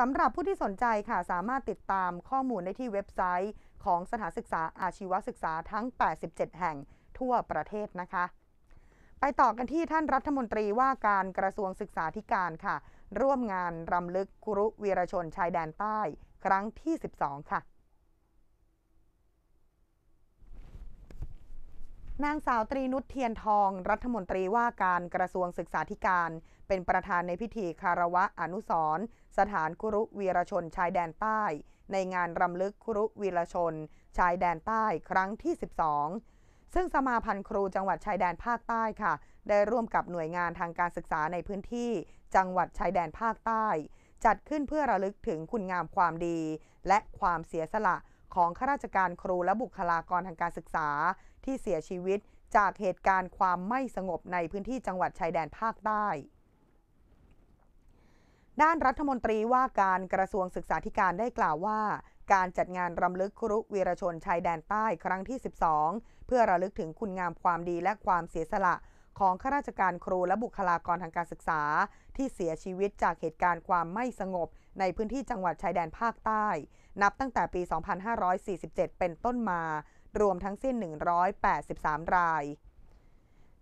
สำหรับผู้ที่สนใจค่ะ สามารถติดตามข้อมูลได้ที่เว็บไซต์ของสถานศึกษาอาชีวศึกษาทั้ง 87 แห่งทั่วประเทศนะคะ ไปต่อกันที่ท่านรัฐมนตรีว่าการกระทรวงศึกษาธิการค่ะ ร่วมงานรำลึกครุวีรชนชายแดนใต้ครั้งที่ 12 ค่ะนางสาวตรีนุชเทียนทอง รัฐมนตรีว่าการกระทรวงศึกษาธิการ เป็นประธานในพิธีคารวะอนุสรสถานคุรุวีรชนชายแดนใต้ ในงานรำลึกคุรุวีรชนชายแดนใต้ครั้งที่ 12 ซึ่งสมาพันธ์ครูจังหวัดชายแดนภาคใต้ค่ะ ได้ร่วมกับหน่วยงานทางการศึกษาในพื้นที่ จังหวัดชายแดนภาคใต้ จัดขึ้นเพื่อระลึกถึงคุณงามความดีและความเสียสละของข้าราชการครูและบุคลากรทางการศึกษาที่เสียชีวิตจากเหตุการณ์ความไม่สงบในพื้นที่จังหวัดชายแดนภาคใต้ ด้านรัฐมนตรีว่าการกระทรวงศึกษาธิการได้กล่าวว่า การจัดงานรำลึกครุวีรชนชายแดนใต้ครั้งที่ 12 เพื่อระลึกถึงคุณงามความดีและความเสียสละของ ข้าราชการครูและบุคลากรทางการศึกษา ที่เสียชีวิตจากเหตุการณ์ความไม่สงบในพื้นที่จังหวัดชายแดนภาคใต้ นับตั้งแต่ปี 2547 เป็นต้นมา รวมทั้งสิ้น 183 ราย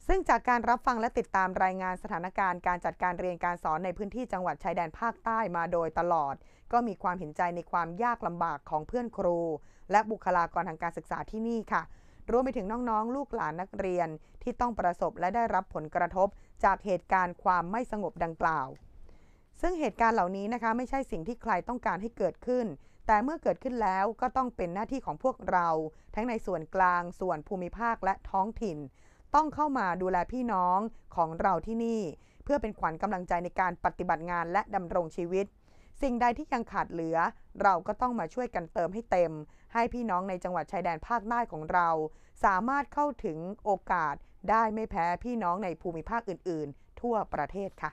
ซึ่งจากการรับฟังและติดตามรายงานสถานการณ์การจัดการเรียนการสอนในพื้นที่จังหวัดชายแดนภาคใต้มาโดยตลอด ก็มีความเห็นใจในความยากลำบากของเพื่อนครู และบุคลากรทางการศึกษาที่นี่ค่ะรวมไปถึงน้องๆลูกหลานนักเรียนที่ต้องประสบและได้รับผลกระทบจากเหตุการณ์ความไม่สงบดังกล่าว ซึ่งเหตุการณ์เหล่านี้นะคะไม่ใช่สิ่งที่ใครต้องการให้เกิดขึ้น แต่เมื่อเกิดขึ้นแล้วก็ต้องเป็นหน้าที่ของพวกเรา ทั้งในส่วนกลางส่วนภูมิภาคและท้องถิ่น ต้องเข้ามาดูแลพี่น้องของเราที่นี่ เพื่อเป็นขวัญกำลังใจในการปฏิบัติงานและดำรงชีวิตสิ่งใดที่ยังขาดเหลือ เราก็ต้องมาช่วยกันเติมให้เต็ม ให้พี่น้องในจังหวัดชายแดนภาคใต้ของเรา สามารถเข้าถึงโอกาสได้ไม่แพ้พี่น้องในภูมิภาคอื่นๆ ทั่วประเทศค่ะ